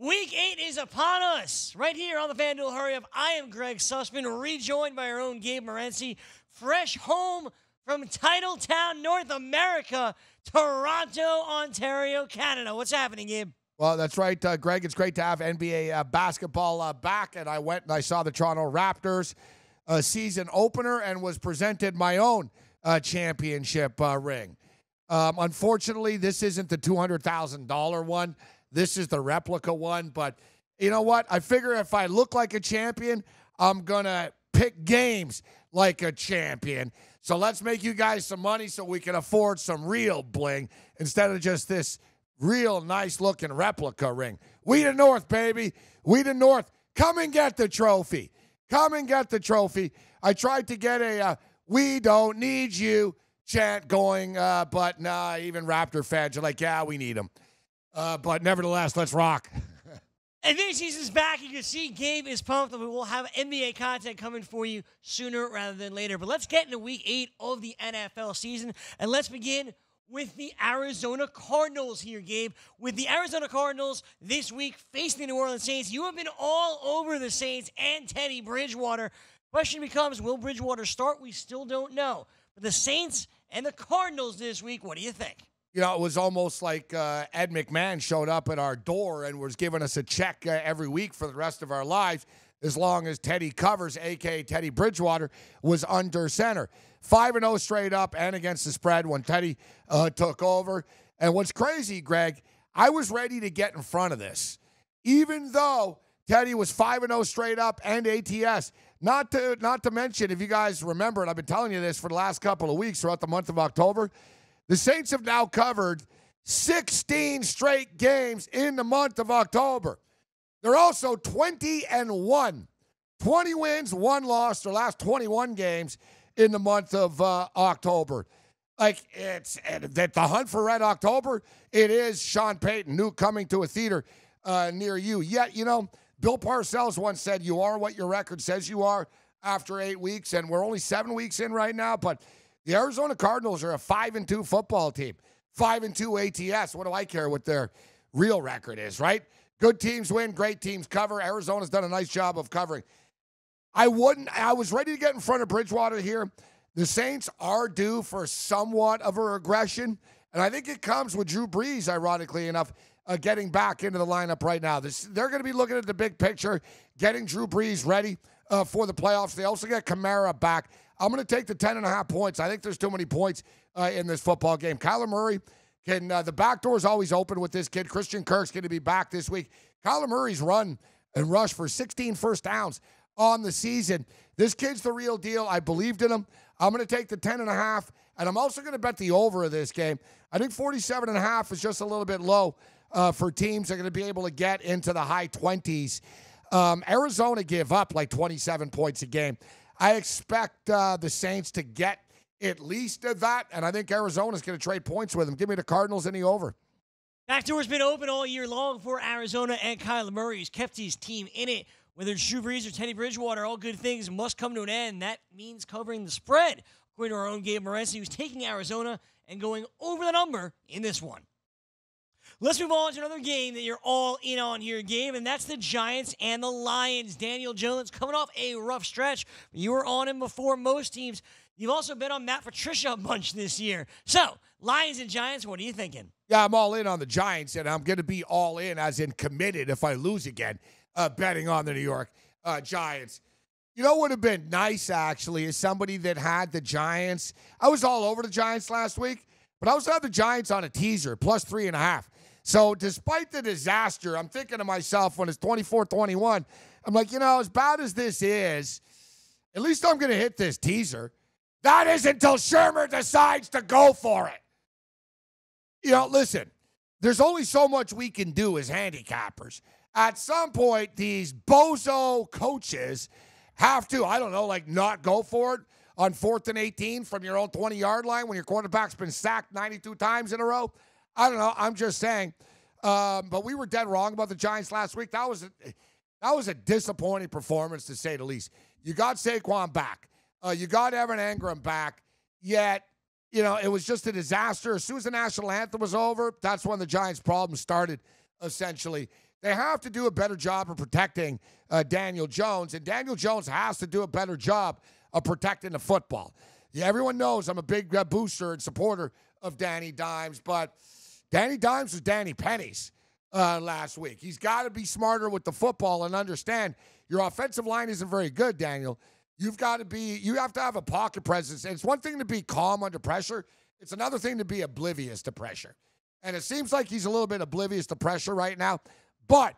Week eight is upon us, right here on the FanDuel Hurry Up. I am Greg Sussman, rejoined by our own Gabe Morency, fresh home from Titletown, North America, Toronto, Ontario, Canada. What's happening, Gabe? Well, that's right, uh, Greg. It's great to have NBA uh, basketball uh, back, and I went and I saw the Toronto Raptors uh, season opener and was presented my own uh, championship uh, ring. Um, unfortunately, this isn't the two hundred thousand dollar one. This is the replica one, but you know what? I figure if I look like a champion, I'm gonna pick games like a champion. So let's make you guys some money so we can afford some real bling instead of just this real nice looking replica ring. We the North, baby. We the North. Come and get the trophy. Come and get the trophy. I tried to get a uh, "We don't need you" chant going, uh, but nah. Even Raptor fans are like, "Yeah, we need them." Uh, but nevertheless, let's rock. Advances season's back. You can see Gabe is pumped. We will have NBA content coming for you sooner rather than later. But let's get into week eight of the NFL season. And let's begin with the Arizona Cardinals here, Gabe. With the Arizona Cardinals this week facing the New Orleans Saints, you have been all over the Saints and Teddy Bridgewater. Question becomes Will Bridgewater start? We still don't know. But the Saints and the Cardinals this week, what do you think? you know, it was almost like uh, Ed McMahon showed up at our door and was giving us a check uh, every week for the rest of our lives, as long as Teddy Covers, aka Teddy Bridgewater, was under center. Five and zero oh straight up and against the spread when Teddy uh, took over. And what's crazy, Greg, I was ready to get in front of this, even though Teddy was five and zero oh straight up and ATS. Not to not to mention, if you guys remember, and I've been telling you this for the last couple of weeks throughout the month of October. The Saints have now covered 16 straight games in the month of October. They're also 20 and 1. 20 wins, 1 loss, their last 21 games in the month of uh, October. Like it's that the hunt for Red October, it is Sean Payton, new coming to a theater uh, near you. Yet, you know, Bill Parcells once said, You are what your record says you are after eight weeks, and we're only seven weeks in right now, but the Arizona Cardinals are a five and two football team, five and two ATS. What do I care what their real record is, right? Good teams win, great teams cover. Arizona's done a nice job of covering. I wouldn't, I was ready to get in front of Bridgewater here. The Saints are due for somewhat of a regression, and I think it comes with Drew Brees, ironically enough, uh, getting back into the lineup right now. This, they're going to be looking at the big picture, getting Drew Brees ready uh, for the playoffs. They also get Kamara back. I'm going to take the 10 and a half points. I think there's too many points uh, in this football game. Kyler Murray can, uh, the back door is always open with this kid. Christian Kirk's going to be back this week. Kyler Murray's run and rush for 16 first downs on the season. This kid's the real deal. I believed in him. I'm going to take the 10 and a half, and I'm also going to bet the over of this game. I think 47 and a half is just a little bit low uh, for teams that are going to be able to get into the high 20s. Um, Arizona give up like 27 points a game. I expect uh, the Saints to get at least that, and I think Arizona's going to trade points with them. Give me the Cardinals any over. Backdoor's been open all year long for Arizona and Kyler Murray, who's kept his team in it. Whether it's Drew Brees or Teddy Bridgewater, all good things must come to an end. That means covering the spread. According to our own Gabe Morency, who's taking Arizona and going over the number in this one. Let's move on to another game that you're all in on here, Gabe, and that's the Giants and the Lions. Daniel Jones coming off a rough stretch. You were on him before most teams. You've also been on Matt Patricia a bunch this year. So, Lions and Giants, what are you thinking? Yeah, I'm all in on the Giants, and I'm going to be all in, as in committed, if I lose again, uh, betting on the New York uh, Giants. You know would have been nice, actually, is somebody that had the Giants. I was all over the Giants last week, but I was on the Giants on a teaser, plus three and a half. So, despite the disaster, I'm thinking to myself when it's 24 21, I'm like, you know, as bad as this is, at least I'm going to hit this teaser. That is until Shermer decides to go for it. You know, listen, there's only so much we can do as handicappers. At some point, these bozo coaches have to, I don't know, like not go for it on fourth and 18 from your own 20 yard line when your quarterback's been sacked 92 times in a row. I don't know. I'm just saying um, but we were dead wrong about the Giants last week. That was a, that was a disappointing performance to say the least. You got Saquon back. Uh, you got Evan Engram back. Yet, you know, it was just a disaster. As soon as the national anthem was over, that's when the Giants' problem started. Essentially, they have to do a better job of protecting uh, Daniel Jones, and Daniel Jones has to do a better job of protecting the football. Yeah, everyone knows I'm a big uh, booster and supporter of Danny Dimes, but Danny Dimes was Danny Pennies uh, last week. He's got to be smarter with the football and understand your offensive line isn't very good, Daniel. You've got to be, you have to have a pocket presence. it's one thing to be calm under pressure, it's another thing to be oblivious to pressure. And it seems like he's a little bit oblivious to pressure right now. But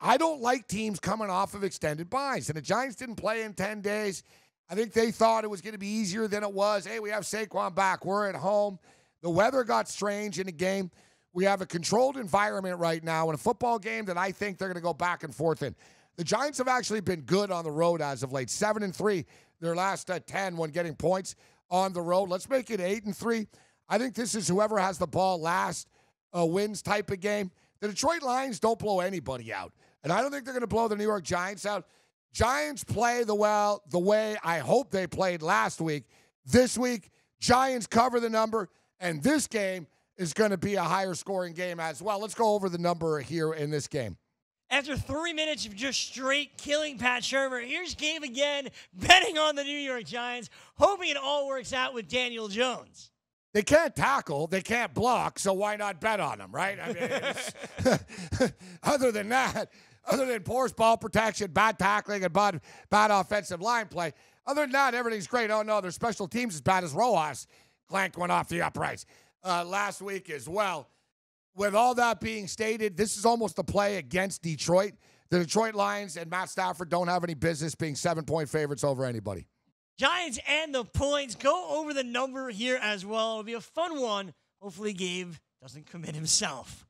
I don't like teams coming off of extended buys. And the Giants didn't play in 10 days. I think they thought it was going to be easier than it was. Hey, we have Saquon back. We're at home. The weather got strange in the game. We have a controlled environment right now in a football game that I think they're going to go back and forth in. The Giants have actually been good on the road as of late. Seven and three, their last uh, ten when getting points on the road. Let's make it eight and three. I think this is whoever has the ball last uh, wins type of game. The Detroit Lions don't blow anybody out, and I don't think they're going to blow the New York Giants out. Giants play the well the way I hope they played last week. This week, Giants cover the number, and this game is going to be a higher scoring game as well. Let's go over the number here in this game. After three minutes of just straight killing Pat Shermer, here's Gabe again betting on the New York Giants, hoping it all works out with Daniel Jones. They can't tackle, they can't block, so why not bet on them, right? I mean, other than that, other than poor ball protection, bad tackling, and bad, bad offensive line play, other than that, everything's great. Oh no, their special teams as bad as Rojas clanked one off the uprights uh, last week as well. With all that being stated, this is almost a play against Detroit. The Detroit Lions and Matt Stafford don't have any business being seven point favorites over anybody. Giants and the points go over the number here as well. It'll be a fun one. Hopefully, Gabe doesn't commit himself.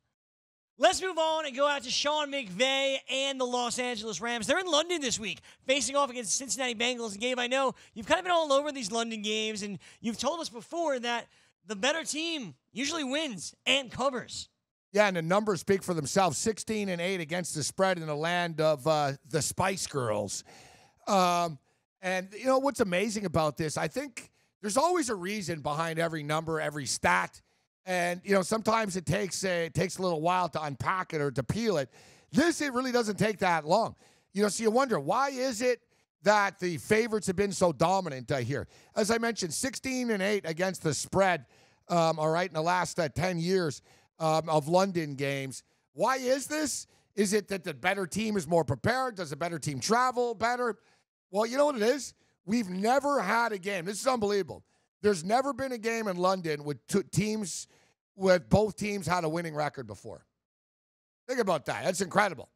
Let's move on and go out to Sean McVay and the Los Angeles Rams. They're in London this week, facing off against Cincinnati Bengals. And Gabe, I know you've kind of been all over these London games, and you've told us before that the better team usually wins and covers. Yeah, and the numbers speak for themselves 16 and 8 against the spread in the land of uh, the Spice Girls. Um, and, you know, what's amazing about this, I think there's always a reason behind every number, every stat. And, you know, sometimes it takes a, uh, it takes a little while to unpack it or to peel it. This, it really doesn't take that long. You know, so you wonder, why is it that the favorites have been so dominant uh, here. As I mentioned, 16 and 8 against the spread, um, all right, in the last uh, 10 years um, of London games. Why is this? Is it that the better team is more prepared? Does a better team travel better? Well, you know what it is? We've never had a game. This is unbelievable. There's never been a game in London with two teams, with both teams had a winning record before. Think about that. That's incredible.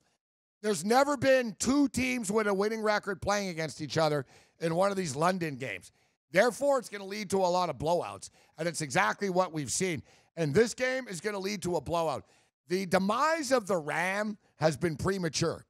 There's never been two teams with a winning record playing against each other in one of these London games. Therefore, it's going to lead to a lot of blowouts. And it's exactly what we've seen. And this game is going to lead to a blowout. The demise of the Ram has been premature.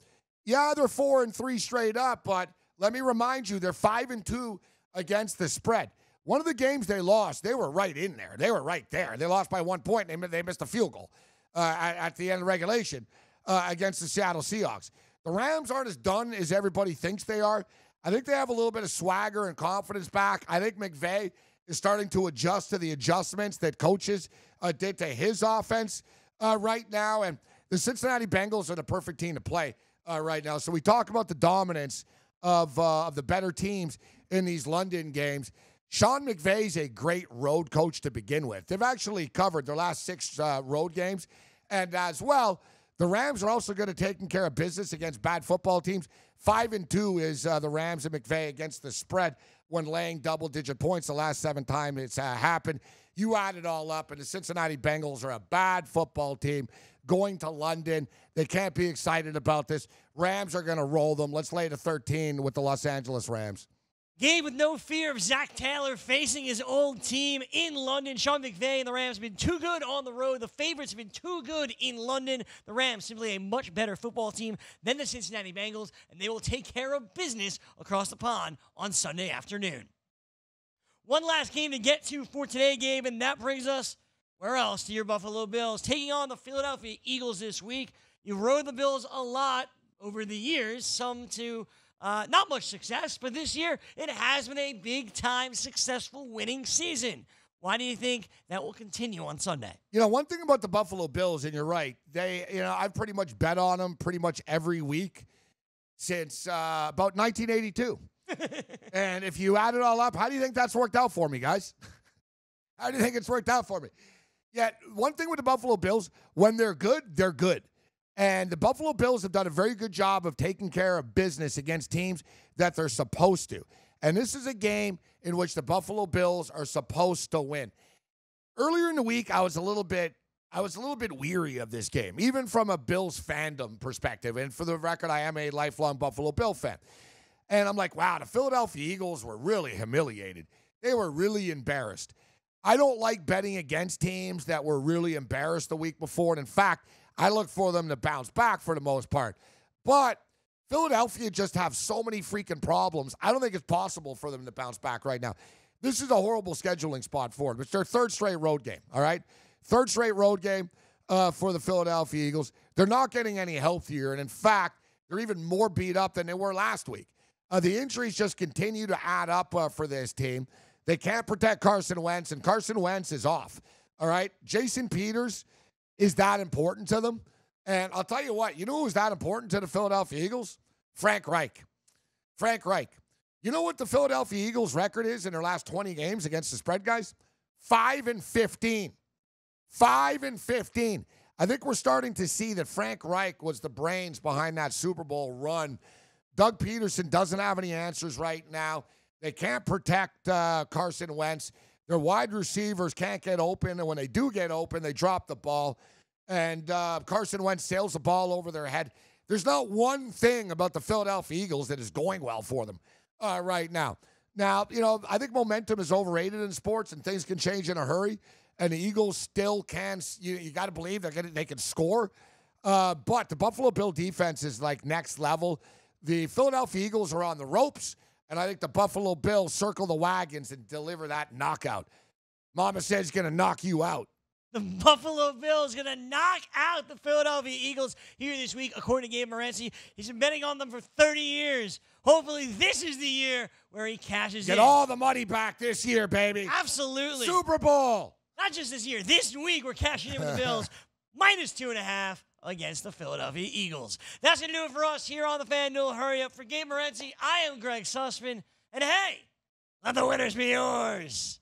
Yeah, they're four and three straight up, but let me remind you, they're five and two against the spread. One of the games they lost, they were right in there. They were right there. They lost by one point. They, they missed a field goal uh, at the end of regulation uh, against the Seattle Seahawks. The Rams aren't as done as everybody thinks they are. I think they have a little bit of swagger and confidence back. I think McVay is starting to adjust to the adjustments that coaches uh, did to his offense uh, right now. And the Cincinnati Bengals are the perfect team to play uh, right now. So we talk about the dominance of, uh, of the better teams in these London games. Sean McVay's a great road coach to begin with. They've actually covered their last six uh, road games. And as well, the Rams are also good at taking care of business against bad football teams. Five and two is uh, the Rams and McVay against the spread when laying double digit points the last seven times it's uh, happened. You add it all up, and the Cincinnati Bengals are a bad football team going to London. They can't be excited about this. Rams are going to roll them. Let's lay to 13 with the Los Angeles Rams. Game with no fear of Zach Taylor facing his old team in London. Sean McVay and the Rams have been too good on the road. The favorites have been too good in London. The Rams simply a much better football team than the Cincinnati Bengals, and they will take care of business across the pond on Sunday afternoon. One last game to get to for today, Gabe, and that brings us where else to your Buffalo Bills taking on the Philadelphia Eagles this week. You rode the Bills a lot over the years, some to uh, not much success, but this year it has been a big time successful winning season. Why do you think that will continue on Sunday? You know, one thing about the Buffalo Bills, and you're right, they, you know, I've pretty much bet on them pretty much every week since uh, about 1982. and if you add it all up, how do you think that's worked out for me, guys? how do you think it's worked out for me? Yet, one thing with the Buffalo Bills, when they're good, they're good. And the Buffalo Bills have done a very good job of taking care of business against teams that they're supposed to. And this is a game in which the Buffalo Bills are supposed to win. Earlier in the week, I was a little bit I was a little bit weary of this game, even from a Bills fandom perspective. And for the record, I am a lifelong Buffalo Bill fan. And I'm like, wow, the Philadelphia Eagles were really humiliated. They were really embarrassed. I don't like betting against teams that were really embarrassed the week before. And in fact, I look for them to bounce back for the most part. But Philadelphia just have so many freaking problems. I don't think it's possible for them to bounce back right now. This is a horrible scheduling spot for them. It's their third straight road game, all right? Third straight road game uh, for the Philadelphia Eagles. They're not getting any healthier. And in fact, they're even more beat up than they were last week. Uh, the injuries just continue to add up uh, for this team. They can't protect Carson Wentz, and Carson Wentz is off. All right. Jason Peters is that important to them. And I'll tell you what, you know who's that important to the Philadelphia Eagles? Frank Reich. Frank Reich. You know what the Philadelphia Eagles record is in their last 20 games against the spread guys? 5 and 15. 5 and 15. I think we're starting to see that Frank Reich was the brains behind that Super Bowl run. Doug Peterson doesn't have any answers right now. They can't protect uh, Carson Wentz. Their wide receivers can't get open, and when they do get open, they drop the ball. And uh, Carson Wentz sails the ball over their head. There's not one thing about the Philadelphia Eagles that is going well for them uh, right now. Now, you know, I think momentum is overrated in sports, and things can change in a hurry. And the Eagles still can. You, you got to believe they're gonna, they can score. Uh, but the Buffalo Bill defense is like next level. The Philadelphia Eagles are on the ropes. And I think the Buffalo Bills circle the wagons and deliver that knockout. Mama says going to knock you out. The Buffalo Bills going to knock out the Philadelphia Eagles here this week, according to Gabe Morency. He's been betting on them for 30 years. Hopefully, this is the year where he cashes Get in. Get all the money back this year, baby. Absolutely. Super Bowl. Not just this year. This week, we're cashing in with the Bills. minus two and a half against the Philadelphia Eagles. That's going to do it for us here on the FanDuel Hurry Up. For Gabe Morenzi, I am Greg Sussman. And hey, let the winners be yours.